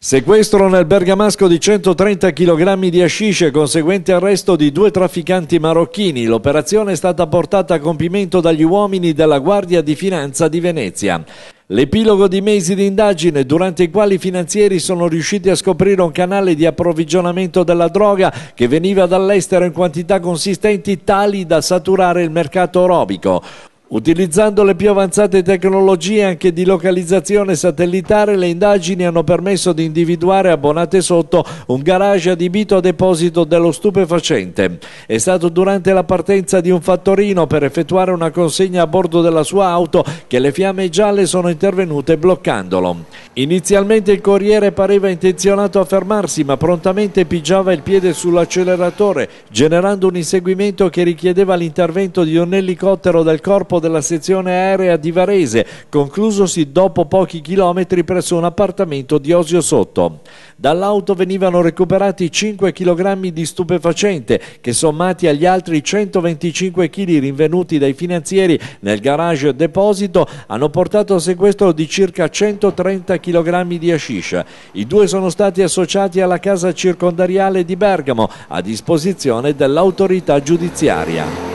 Sequestro nel bergamasco di 130 kg di e conseguente arresto di due trafficanti marocchini. L'operazione è stata portata a compimento dagli uomini della Guardia di Finanza di Venezia. L'epilogo di mesi di indagine durante i quali i finanzieri sono riusciti a scoprire un canale di approvvigionamento della droga che veniva dall'estero in quantità consistenti tali da saturare il mercato aerobico. Utilizzando le più avanzate tecnologie anche di localizzazione satellitare, le indagini hanno permesso di individuare a Bonate Sotto un garage adibito a deposito dello stupefacente. È stato durante la partenza di un fattorino per effettuare una consegna a bordo della sua auto che le fiamme gialle sono intervenute bloccandolo. Inizialmente il corriere pareva intenzionato a fermarsi, ma prontamente pigiava il piede sull'acceleratore, generando un inseguimento che richiedeva l'intervento di un elicottero del corpo della sezione aerea di Varese, conclusosi dopo pochi chilometri presso un appartamento di Osio Sotto. Dall'auto venivano recuperati 5 kg di stupefacente che sommati agli altri 125 kg rinvenuti dai finanzieri nel garage deposito hanno portato a sequestro di circa 130 kg di hashish. I due sono stati associati alla casa circondariale di Bergamo a disposizione dell'autorità giudiziaria.